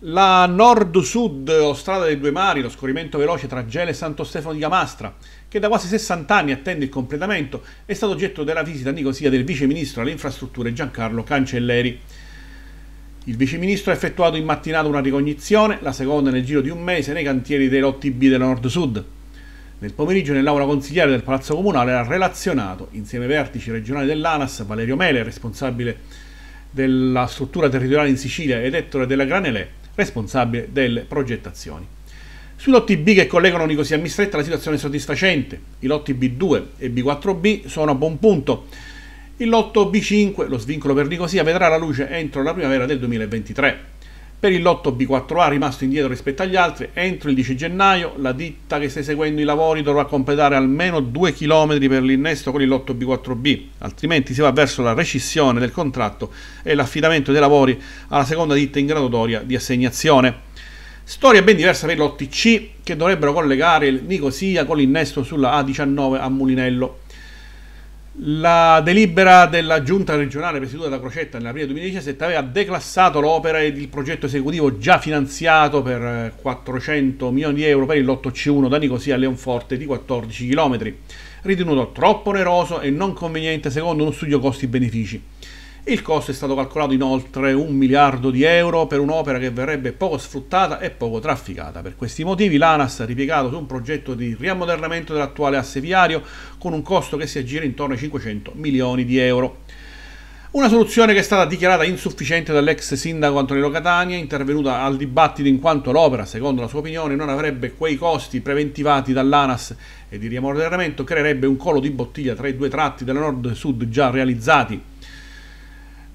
La nord-sud o strada dei due mari, lo scorrimento veloce tra Gela e Santo Stefano di Camastra, che da quasi 60 anni attende il completamento, è stato oggetto della visita a Nicosia del vice ministro alle infrastrutture Giancarlo Cancelleri. Il vice ministro ha effettuato in mattinata una ricognizione, la seconda nel giro di un mese, nei cantieri dei lotti B della nord-sud. Nel pomeriggio nell'aula consigliere del Palazzo Comunale ha relazionato, insieme ai vertici regionali dell'ANAS, Valerio Mele, responsabile della struttura territoriale in Sicilia, ed Ettore della Granelè, responsabile delle progettazioni. Sui lotti B che collegano Nicosia a Mistretta la situazione è soddisfacente. I lotti B2 e B4B sono a buon punto. Il lotto B5, lo svincolo per Nicosia, vedrà la luce entro la primavera del 2023. Per il lotto B4A rimasto indietro rispetto agli altri, entro il 10 gennaio la ditta che sta eseguendo i lavori dovrà completare almeno 2 km per l'innesto con il lotto B4B, altrimenti si va verso la rescissione del contratto e l'affidamento dei lavori alla seconda ditta in graduatoria di assegnazione. Storia ben diversa per i lotti C che dovrebbero collegare il Nicosia con l'innesto sulla A19 a Mulinello. La delibera della giunta regionale presieduta da Crocetta nell'aprile 2017 aveva declassato l'opera ed il progetto esecutivo già finanziato per 400 eh, milioni di euro per il lotto C1 da Nicosia a Leonforte di 14 km, ritenuto troppo oneroso e non conveniente secondo uno studio costi-benefici. Il costo è stato calcolato inoltre un miliardo di euro per un'opera che verrebbe poco sfruttata e poco trafficata. Per questi motivi l'ANAS ha ripiegato su un progetto di riammodernamento dell'attuale asse viario con un costo che si aggira intorno ai 500 milioni di euro. Una soluzione che è stata dichiarata insufficiente dall'ex sindaco Antonello Catania, intervenuta al dibattito in quanto l'opera, secondo la sua opinione, non avrebbe quei costi preventivati dall'ANAS e di riammodernamento creerebbe un collo di bottiglia tra i due tratti della nord-sud già realizzati.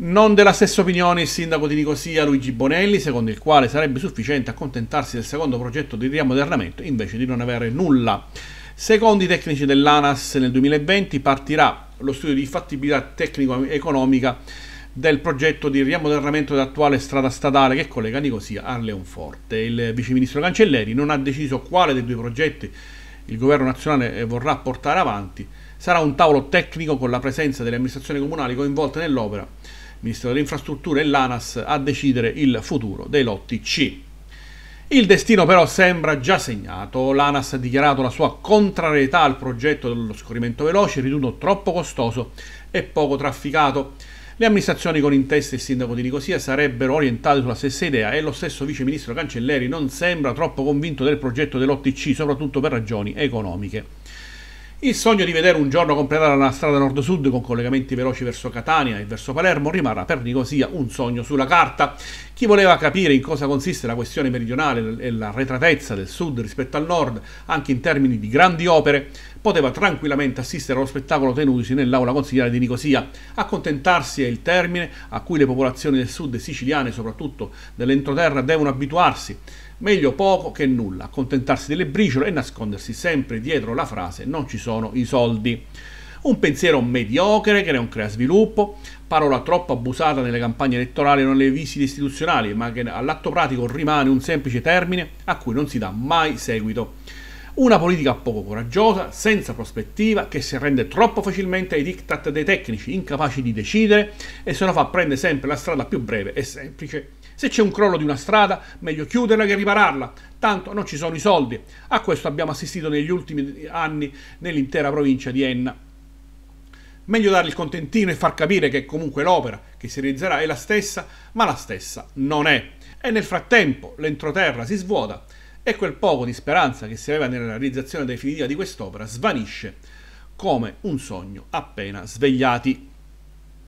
Non della stessa opinione il sindaco di Nicosia Luigi Bonelli, secondo il quale sarebbe sufficiente accontentarsi del secondo progetto di riammodernamento invece di non avere nulla. Secondo i tecnici dell'ANAS nel 2020 partirà lo studio di fattibilità tecnico-economica del progetto di riammodernamento dell'attuale strada statale che collega Nicosia a Leonforte. Il viceministro Cancelleri non ha deciso quale dei due progetti il governo nazionale vorrà portare avanti. Sarà un tavolo tecnico con la presenza delle amministrazioni comunali coinvolte nell'opera Ministero delle Infrastrutture e l'ANAS a decidere il futuro dei lotti C. Il destino però sembra già segnato. L'ANAS ha dichiarato la sua contrarietà al progetto dello scorrimento veloce, ridotto troppo costoso e poco trafficato. Le amministrazioni con in testa il sindaco di Nicosia sarebbero orientate sulla stessa idea e lo stesso vice ministro Cancelleri non sembra troppo convinto del progetto dell'OTC, soprattutto per ragioni economiche. Il sogno di vedere un giorno completare la strada nord-sud con collegamenti veloci verso Catania e verso Palermo rimarrà per Nicosia un sogno sulla carta. Chi voleva capire in cosa consiste la questione meridionale e la retratezza del sud rispetto al nord, anche in termini di grandi opere, poteva tranquillamente assistere allo spettacolo tenutosi nell'aula consigliare di Nicosia. Accontentarsi è il termine a cui le popolazioni del sud siciliane, soprattutto dell'entroterra, devono abituarsi. Meglio poco che nulla, accontentarsi delle briciole e nascondersi sempre dietro la frase non ci sono i soldi. Un pensiero mediocre che non crea sviluppo, parola troppo abusata nelle campagne elettorali e nelle visite istituzionali, ma che all'atto pratico rimane un semplice termine a cui non si dà mai seguito. Una politica poco coraggiosa, senza prospettiva, che si arrende troppo facilmente ai diktat dei tecnici, incapaci di decidere e se lo fa prende sempre la strada più breve e semplice se c'è un crollo di una strada, meglio chiuderla che ripararla, tanto non ci sono i soldi. A questo abbiamo assistito negli ultimi anni nell'intera provincia di Enna. Meglio dare il contentino e far capire che comunque l'opera che si realizzerà è la stessa, ma la stessa non è. E nel frattempo l'entroterra si svuota e quel poco di speranza che si aveva nella realizzazione definitiva di quest'opera svanisce come un sogno appena svegliati.